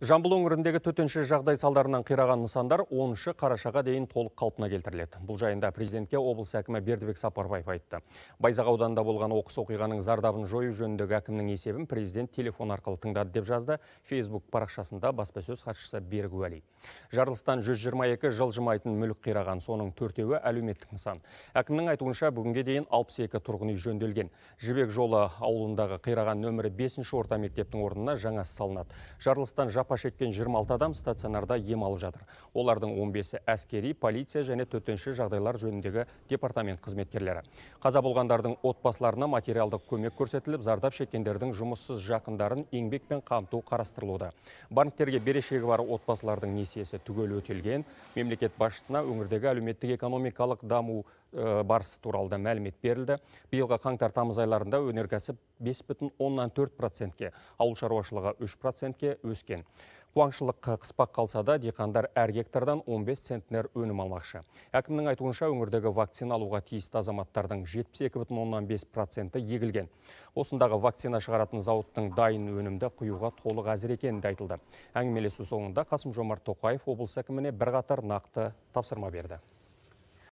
жамбыл өңіріндегі төтенше жағдай салдарынан қираған нысандар 10 қарашаға дейін толық қалпына келтіріледі бұл жайында президентке облыс әкімі бердібек сапарбаев айтты байзақ ауданында болған оқыс оқиғаның зардабын жою жөніндегі әкімнің есебін президент телефон арқылы тыңдады деп жазды Facebook парақшасында баспасөз хатшысы берік уәли жарылыстан 122 жылжымайтын мүлік қираған соның төртеуі әлеуметтік нысан әкімнің айтуынша бүгінге дейін 62 тұрғын үй жөнделген жібек жолы ауылындағы қираған нөмірі 5 орта мектептің орнына жаңасы салынады жарылыстан жапа шеккен 26 адам стационарда ем алып жатыр. Олардың 15-і әскери, полиция және төтенше жағдайлар жөніндегі департамент қызметкерлері. Қаза болғандардың отбасыларына материалдық көмек көрсетіліп, зардап шеккендердің жұмыссыз жақындарын еңбекпен қамту қарастырылуда. Банктерге берешегі бар отбасылардың несиесі түгел өтелген. Мемлекет басшысына өңірдегі әлеуметтік экономикалық даму э, барысы туралы мәлімет берілді. Биылғы қаңтар тамыз айларында өнеркәсіп 5,4 процентке, ауыл шаруашылығы 3 процентке өскен. Қуаңшылық қыспақ қалса да диқандар әр гектардан 15 центнер өнім алмақшы. Әкімнің айтуынша өңірдегі вакцина алуға тиісті азаматтардың 72,5 проценті егілген. Осындағы вакцина шығаратын зауыттың дайын өнімді құюға толық әзір екені айтылды. Әңгімелесу соңында Қасым Жомарт Тоқаев облыс әкіміне бірқатар нақты тапсырма берді.